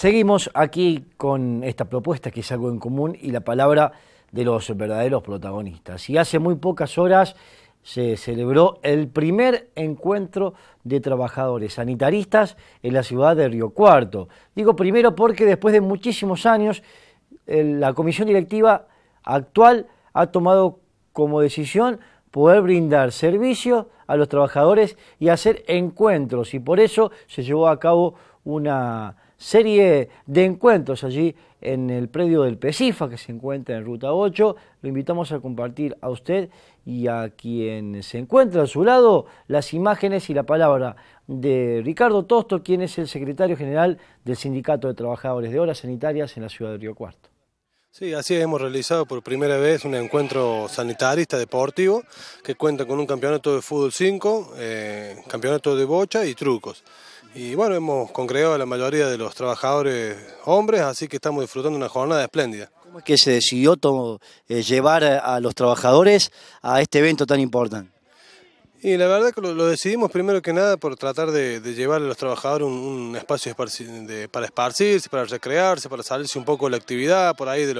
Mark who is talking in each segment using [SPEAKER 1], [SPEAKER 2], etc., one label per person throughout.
[SPEAKER 1] Seguimos aquí con esta propuesta que es algo en común y la palabra de los verdaderos protagonistas. Y hace muy pocas horas se celebró el primer encuentro de trabajadores sanitaristas en la ciudad de Río Cuarto. Digo primero porque después de muchísimos años la comisión directiva actual ha tomado como decisión poder brindar servicio a los trabajadores y hacer encuentros y por eso se llevó a cabo una serie de encuentros allí en el predio del PESIFA que se encuentra en Ruta 8. Lo invitamos a compartir a usted y a quien se encuentra a su lado las imágenes y la palabra de Ricardo Tosto, quien es el secretario general del Sindicato de Trabajadores de Horas Sanitarias en la ciudad de Río Cuarto.
[SPEAKER 2] Sí, así hemos realizado por primera vez un encuentro sanitarista deportivo que cuenta con un campeonato de fútbol 5, eh, campeonato de bocha y trucos. Y bueno, hemos congregado a la mayoría de los trabajadores hombres, así que estamos disfrutando una jornada espléndida. ¿Cómo es que se decidió
[SPEAKER 1] eh, llevar a los trabajadores a este evento tan importante?
[SPEAKER 2] Y la verdad que lo, decidimos primero que nada por tratar de, llevar a los trabajadores un, espacio para esparcirse, para recrearse, para salirse un poco de la actividad, por ahí de,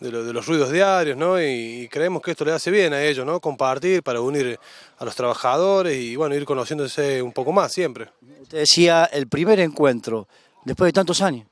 [SPEAKER 2] de, los ruidos diarios, ¿no? y, creemos que esto le hace bien a ellos, ¿no? Compartir para unir a los trabajadores y, bueno, ir conociéndose un poco más siempre. Usted decía el primer encuentro, después de tantos años.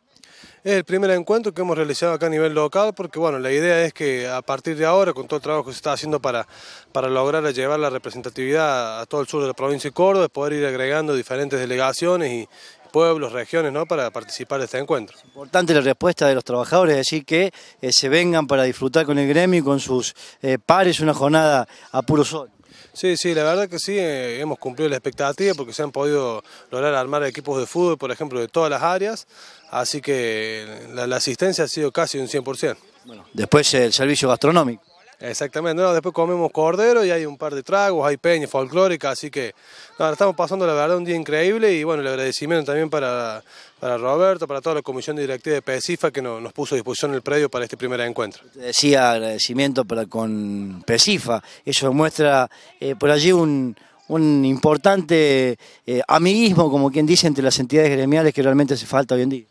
[SPEAKER 2] Es el primer encuentro que hemos realizado acá a nivel local porque bueno, la idea es que a partir de ahora, con todo el trabajo que se está haciendo para, para lograr llevar la representatividad a todo el sur de la provincia de Córdoba, poder ir agregando diferentes delegaciones y, pueblos, regiones, ¿no? para participar de este encuentro. importante
[SPEAKER 1] la respuesta de los trabajadores, es decir, que eh, se vengan para disfrutar con el gremio y con sus eh, pares una jornada a puro sol.
[SPEAKER 2] Sí, sí, la verdad que sí, eh, hemos cumplido la expectativa porque se han podido lograr armar equipos de fútbol, por ejemplo, de todas las áreas, así que la, la asistencia ha sido casi un 100%.
[SPEAKER 1] Bueno, después el servicio gastronómico.
[SPEAKER 2] Exactamente, después comemos cordero y hay un par de tragos, hay peña folclórica, así que estamos pasando la verdad un día increíble y bueno, el agradecimiento también para, para Roberto, para toda la comisión directiva de PESIFA que nos, puso a disposición el predio para este primer encuentro.
[SPEAKER 1] Decía agradecimiento para con PESIFA, eso muestra eh, por allí un, importante eh, amiguismo, como quien dice, entre las entidades gremiales que realmente hace falta hoy en día.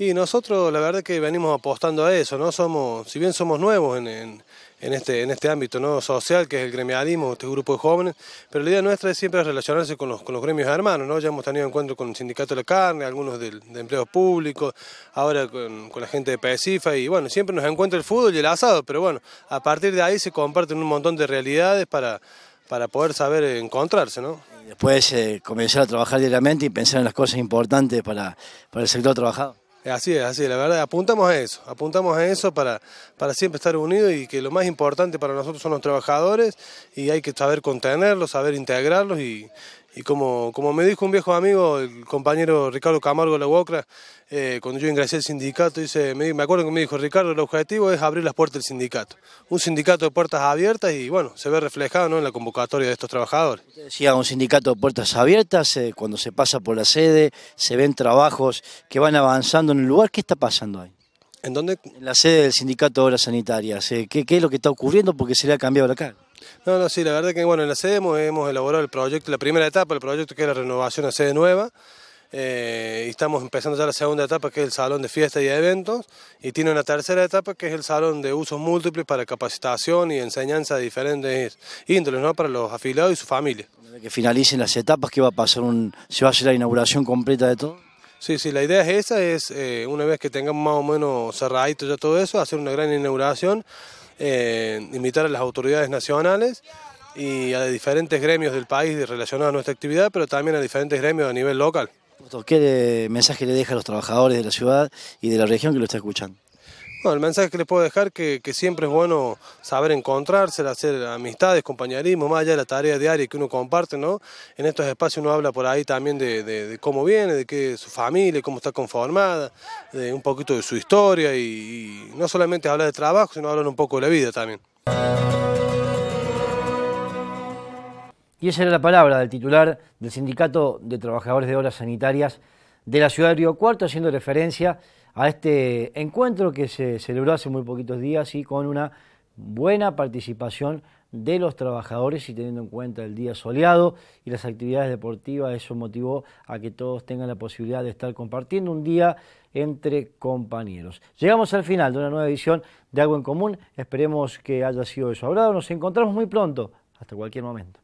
[SPEAKER 2] Y nosotros la verdad que venimos apostando a eso, ¿no? Somos, si bien somos nuevos en, este, en este ámbito ¿no? social, que es el gremialismo, este grupo de jóvenes, pero la idea nuestra es siempre relacionarse con los, con los gremios hermanos, ¿no? Ya hemos tenido encuentros con el Sindicato de la Carne, algunos de, de empleos públicos, ahora con, la gente de PECIFA y bueno, siempre nos encuentra el fútbol y el asado, pero bueno, a partir de ahí se comparten un montón de realidades para, para poder saber encontrarse, ¿no?
[SPEAKER 1] Después eh, comenzar a trabajar diariamente y pensar en las cosas importantes para, para el sector trabajado.
[SPEAKER 2] Eh, así es, así es, la verdad, apuntamos a eso, apuntamos a eso para, para siempre estar unidos y que lo más importante para nosotros son los trabajadores y hay que saber contenerlos, saber integrarlos y, y como, como me dijo un viejo amigo, el compañero Ricardo Camargo de la UOCRA, eh, cuando yo ingresé al sindicato, dice, me, acuerdo que me dijo, Ricardo, el objetivo es abrir las puertas del sindicato. Un sindicato de puertas abiertas y bueno, se ve reflejado ¿no? en la convocatoria de estos trabajadores. Usted
[SPEAKER 1] decía un sindicato de puertas abiertas, eh, cuando se pasa por la sede, se ven trabajos que van avanzando en el lugar. ¿Qué está pasando ahí? ¿En dónde? En la sede del sindicato de obras sanitarias. Eh, ¿qué, ¿Qué es lo que está ocurriendo? Porque se le ha cambiado la cara.
[SPEAKER 2] No, no, sí, la verdad que bueno, en la sede hemos, elaborado el proyecto, la primera etapa del proyecto que es la renovación a sede nueva. Eh, y estamos empezando ya la segunda etapa que es el salón de fiestas y eventos y tiene una tercera etapa que es el salón de usos múltiples para capacitación y enseñanza de diferentes índoles ¿no? para los afiliados y su familia.
[SPEAKER 1] Que finalicen las etapas, ¿Qué va a pasar un, se va a hacer la inauguración completa de todo.
[SPEAKER 2] Sí, sí, la idea es esa, es eh, una vez que tengamos más o menos cerradito ya todo eso, hacer una gran inauguración eh, invitar a las autoridades nacionales y a diferentes gremios del país relacionados a nuestra actividad, pero también a diferentes gremios a nivel local.
[SPEAKER 1] ¿Qué mensaje le deja a los trabajadores de la ciudad y de la región que lo está escuchando?
[SPEAKER 2] el mensaje que les puedo dejar que, que siempre es bueno saber encontrarse, hacer amistades, compañerismo, más allá de la tarea diaria que uno comparte, ¿no? En estos espacios uno habla por ahí también de, cómo viene, de qué su familia, cómo está conformada, de un poquito de su historia y, y no solamente hablar de trabajo, sino hablar un poco de la vida también. Y esa era
[SPEAKER 1] la palabra del titular del Sindicato de Trabajadores de Obras Sanitarias de la ciudad de Río Cuarto, haciendo referencia a este encuentro que se celebró hace muy poquitos días y con una buena participación de los trabajadores y teniendo en cuenta el día soleado y las actividades deportivas, eso motivó a que todos tengan la posibilidad de estar compartiendo un día entre compañeros. Llegamos al final de una nueva edición de Algo en Común, esperemos que haya sido eso su nos encontramos muy pronto, hasta cualquier momento.